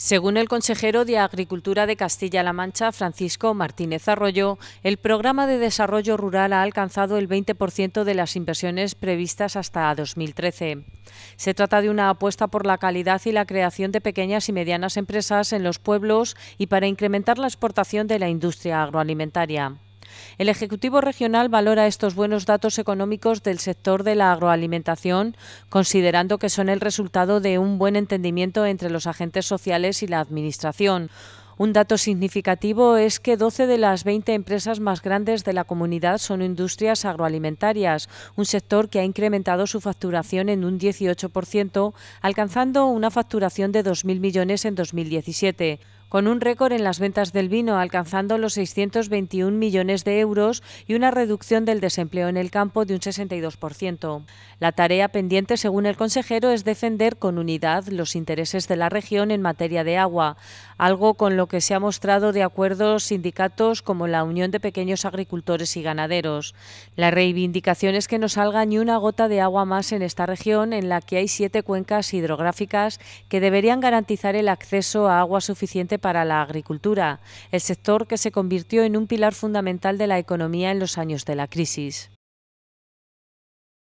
Según el consejero de Agricultura de Castilla-La Mancha, Francisco Martínez Arroyo, el programa de desarrollo rural ha alcanzado el 20% de las inversiones previstas hasta 2013. Se trata de una apuesta por la calidad y la creación de pequeñas y medianas empresas en los pueblos y para incrementar la exportación de la industria agroalimentaria. El Ejecutivo Regional valora estos buenos datos económicos del sector de la agroalimentación, considerando que son el resultado de un buen entendimiento entre los agentes sociales y la Administración. Un dato significativo es que 12 de las 20 empresas más grandes de la comunidad son industrias agroalimentarias, un sector que ha incrementado su facturación en un 18%, alcanzando una facturación de 2.000 millones en 2017 con un récord en las ventas del vino, alcanzando los 621 millones de euros y una reducción del desempleo en el campo de un 62%. La tarea pendiente, según el consejero, es defender con unidad los intereses de la región en materia de agua, algo con lo que se ha mostrado de acuerdo sindicatos como la Unión de Pequeños Agricultores y Ganaderos. La reivindicación es que no salga ni una gota de agua más en esta región, en la que hay siete cuencas hidrográficas que deberían garantizar el acceso a agua suficiente para la agricultura, el sector que se convirtió en un pilar fundamental de la economía en los años de la crisis.